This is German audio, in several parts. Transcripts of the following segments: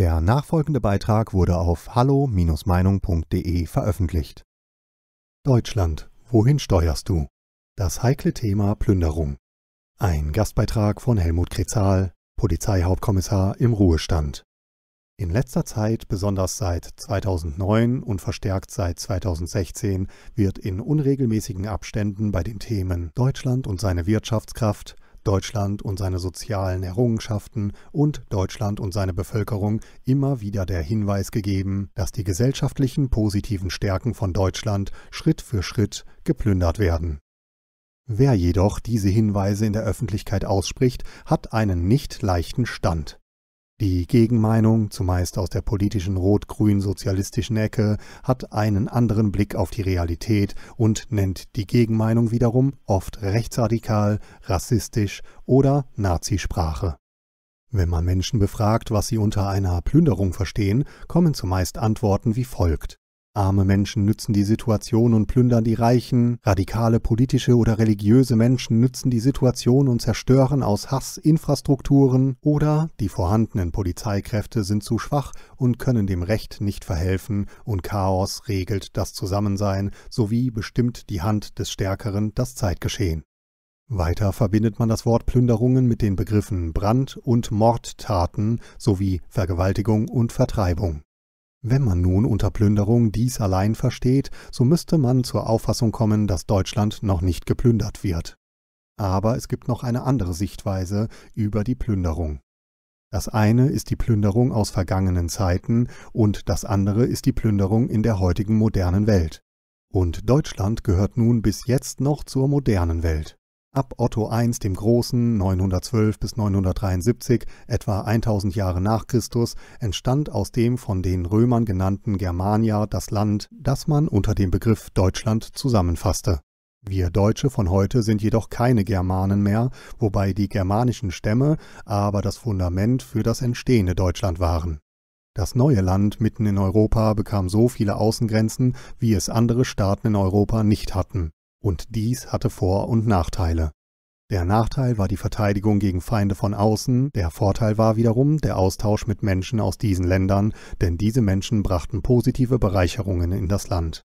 Der nachfolgende Beitrag wurde auf hallo-meinung.de veröffentlicht. Deutschland, wohin steuerst du? Das heikle Thema Plünderung. Ein Gastbeitrag von Helmut Krezahl, Polizeihauptkommissar im Ruhestand. In letzter Zeit, besonders seit 2009 und verstärkt seit 2016, wird in unregelmäßigen Abständen bei den Themen Deutschland und seine Wirtschaftskraft, Deutschland und seine sozialen Errungenschaften und Deutschland und seine Bevölkerung immer wieder der Hinweis gegeben, dass die gesellschaftlichen positiven Stärken von Deutschland Schritt für Schritt geplündert werden. Wer jedoch diese Hinweise in der Öffentlichkeit ausspricht, hat einen nicht leichten Stand. Die Gegenmeinung, zumeist aus der politischen rot-grün-sozialistischen Ecke, hat einen anderen Blick auf die Realität und nennt die Gegenmeinung wiederum oft rechtsradikal, rassistisch oder Nazisprache. Wenn man Menschen befragt, was sie unter einer Plünderung verstehen, kommen zumeist Antworten wie folgt. Arme Menschen nützen die Situation und plündern die Reichen, radikale politische oder religiöse Menschen nützen die Situation und zerstören aus Hass Infrastrukturen oder die vorhandenen Polizeikräfte sind zu schwach und können dem Recht nicht verhelfen und Chaos regelt das Zusammensein sowie bestimmt die Hand des Stärkeren das Zeitgeschehen. Weiter verbindet man das Wort Plünderungen mit den Begriffen Brand- und Mordtaten sowie Vergewaltigung und Vertreibung. Wenn man nun unter Plünderung dies allein versteht, so müsste man zur Auffassung kommen, dass Deutschland noch nicht geplündert wird. Aber es gibt noch eine andere Sichtweise über die Plünderung. Das eine ist die Plünderung aus vergangenen Zeiten und das andere ist die Plünderung in der heutigen modernen Welt. Und Deutschland gehört nun bis jetzt noch zur modernen Welt. Ab Otto I dem Großen 912 bis 973, etwa 1000 Jahre nach Christus, entstand aus dem von den Römern genannten Germania das Land, das man unter dem Begriff Deutschland zusammenfasste. Wir Deutsche von heute sind jedoch keine Germanen mehr, wobei die germanischen Stämme aber das Fundament für das entstehende Deutschland waren. Das neue Land mitten in Europa bekam so viele Außengrenzen, wie es andere Staaten in Europa nicht hatten. Und dies hatte Vor- und Nachteile. Der Nachteil war die Verteidigung gegen Feinde von außen, der Vorteil war wiederum der Austausch mit Menschen aus diesen Ländern, denn diese Menschen brachten positive Bereicherungen in das Land.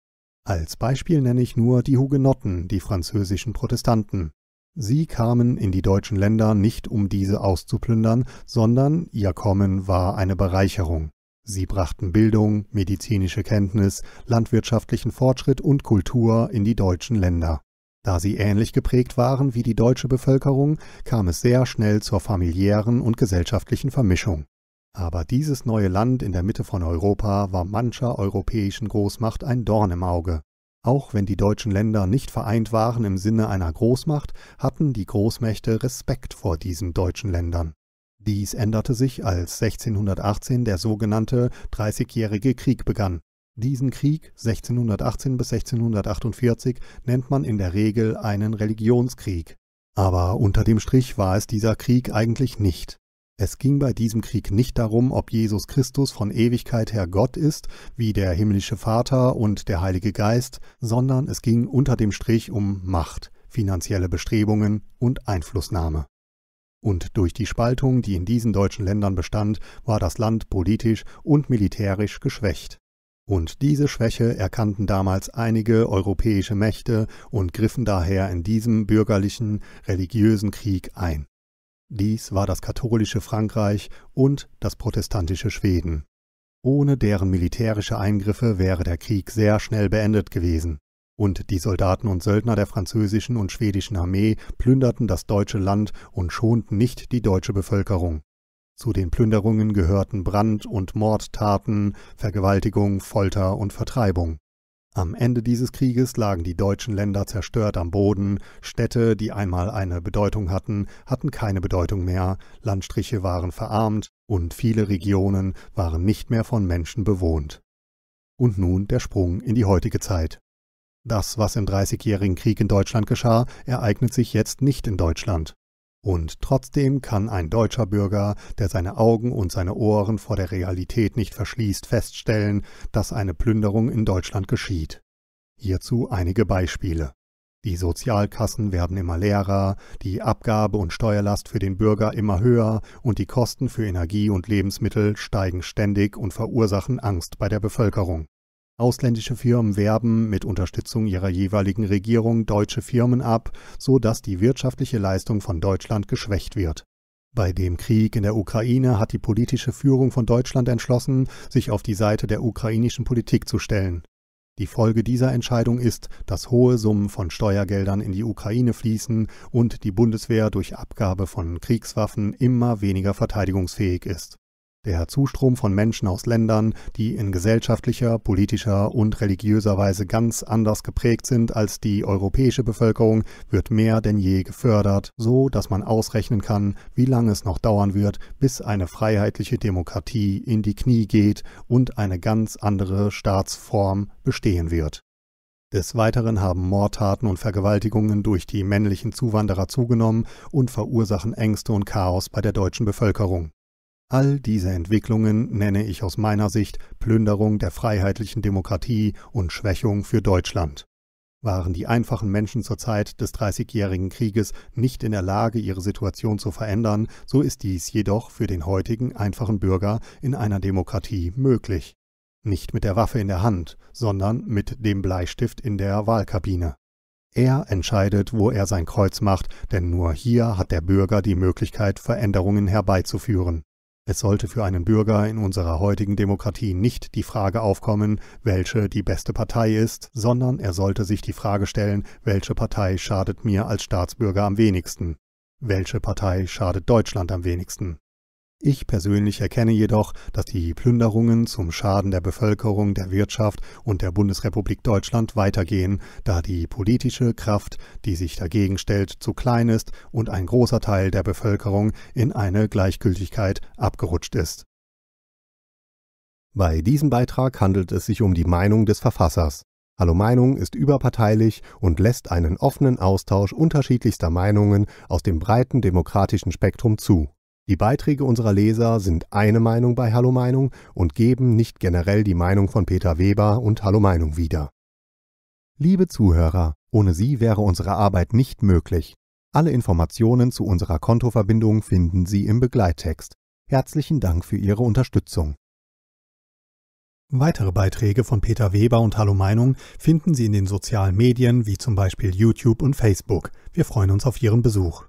Als Beispiel nenne ich nur die Hugenotten, die französischen Protestanten. Sie kamen in die deutschen Länder nicht, um diese auszuplündern, sondern ihr Kommen war eine Bereicherung. Sie brachten Bildung, medizinische Kenntnis, landwirtschaftlichen Fortschritt und Kultur in die deutschen Länder. Da sie ähnlich geprägt waren wie die deutsche Bevölkerung, kam es sehr schnell zur familiären und gesellschaftlichen Vermischung. Aber dieses neue Land in der Mitte von Europa war mancher europäischen Großmacht ein Dorn im Auge. Auch wenn die deutschen Länder nicht vereint waren im Sinne einer Großmacht, hatten die Großmächte Respekt vor diesen deutschen Ländern. Dies änderte sich, als 1618 der sogenannte Dreißigjährige Krieg begann. Diesen Krieg 1618 bis 1648 nennt man in der Regel einen Religionskrieg. Aber unter dem Strich war es dieser Krieg eigentlich nicht. Es ging bei diesem Krieg nicht darum, ob Jesus Christus von Ewigkeit her Gott ist, wie der himmlische Vater und der Heilige Geist, sondern es ging unter dem Strich um Macht, finanzielle Bestrebungen und Einflussnahme. Und durch die Spaltung, die in diesen deutschen Ländern bestand, war das Land politisch und militärisch geschwächt. Und diese Schwäche erkannten damals einige europäische Mächte und griffen daher in diesem bürgerlichen, religiösen Krieg ein. Dies war das katholische Frankreich und das protestantische Schweden. Ohne deren militärische Eingriffe wäre der Krieg sehr schnell beendet gewesen und die Soldaten und Söldner der französischen und schwedischen Armee plünderten das deutsche Land und schonten nicht die deutsche Bevölkerung. Zu den Plünderungen gehörten Brand- und Mordtaten, Vergewaltigung, Folter und Vertreibung. Am Ende dieses Krieges lagen die deutschen Länder zerstört am Boden, Städte, die einmal eine Bedeutung hatten, hatten keine Bedeutung mehr, Landstriche waren verarmt und viele Regionen waren nicht mehr von Menschen bewohnt. Und nun der Sprung in die heutige Zeit. Das, was im Dreißigjährigen Krieg in Deutschland geschah, ereignet sich jetzt nicht in Deutschland. Und trotzdem kann ein deutscher Bürger, der seine Augen und seine Ohren vor der Realität nicht verschließt, feststellen, dass eine Plünderung in Deutschland geschieht. Hierzu einige Beispiele. Die Sozialkassen werden immer leerer, die Abgabe und Steuerlast für den Bürger immer höher und die Kosten für Energie und Lebensmittel steigen ständig und verursachen Angst bei der Bevölkerung. Ausländische Firmen werben mit Unterstützung ihrer jeweiligen Regierung deutsche Firmen ab, so dass die wirtschaftliche Leistung von Deutschland geschwächt wird. Bei dem Krieg in der Ukraine hat die politische Führung von Deutschland entschlossen, sich auf die Seite der ukrainischen Politik zu stellen. Die Folge dieser Entscheidung ist, dass hohe Summen von Steuergeldern in die Ukraine fließen und die Bundeswehr durch Abgabe von Kriegswaffen immer weniger verteidigungsfähig ist. Der Zustrom von Menschen aus Ländern, die in gesellschaftlicher, politischer und religiöser Weise ganz anders geprägt sind als die europäische Bevölkerung, wird mehr denn je gefördert, so dass man ausrechnen kann, wie lange es noch dauern wird, bis eine freiheitliche Demokratie in die Knie geht und eine ganz andere Staatsform bestehen wird. Des Weiteren haben Mordtaten und Vergewaltigungen durch die männlichen Zuwanderer zugenommen und verursachen Ängste und Chaos bei der deutschen Bevölkerung. All diese Entwicklungen nenne ich aus meiner Sicht Plünderung der freiheitlichen Demokratie und Schwächung für Deutschland. Waren die einfachen Menschen zur Zeit des Dreißigjährigen Krieges nicht in der Lage, ihre Situation zu verändern, so ist dies jedoch für den heutigen einfachen Bürger in einer Demokratie möglich. Nicht mit der Waffe in der Hand, sondern mit dem Bleistift in der Wahlkabine. Er entscheidet, wo er sein Kreuz macht, denn nur hier hat der Bürger die Möglichkeit, Veränderungen herbeizuführen. Es sollte für einen Bürger in unserer heutigen Demokratie nicht die Frage aufkommen, welche die beste Partei ist, sondern er sollte sich die Frage stellen, welche Partei schadet mir als Staatsbürger am wenigsten? Welche Partei schadet Deutschland am wenigsten? Ich persönlich erkenne jedoch, dass die Plünderungen zum Schaden der Bevölkerung, der Wirtschaft und der Bundesrepublik Deutschland weitergehen, da die politische Kraft, die sich dagegen stellt, zu klein ist und ein großer Teil der Bevölkerung in eine Gleichgültigkeit abgerutscht ist. Bei diesem Beitrag handelt es sich um die Meinung des Verfassers. Hallo Meinung ist überparteilich und lässt einen offenen Austausch unterschiedlichster Meinungen aus dem breiten demokratischen Spektrum zu. Die Beiträge unserer Leser sind eine Meinung bei Hallo Meinung und geben nicht generell die Meinung von Peter Weber und Hallo Meinung wieder. Liebe Zuhörer, ohne Sie wäre unsere Arbeit nicht möglich. Alle Informationen zu unserer Kontoverbindung finden Sie im Begleittext. Herzlichen Dank für Ihre Unterstützung. Weitere Beiträge von Peter Weber und Hallo Meinung finden Sie in den sozialen Medien wie zum Beispiel YouTube und Facebook. Wir freuen uns auf Ihren Besuch.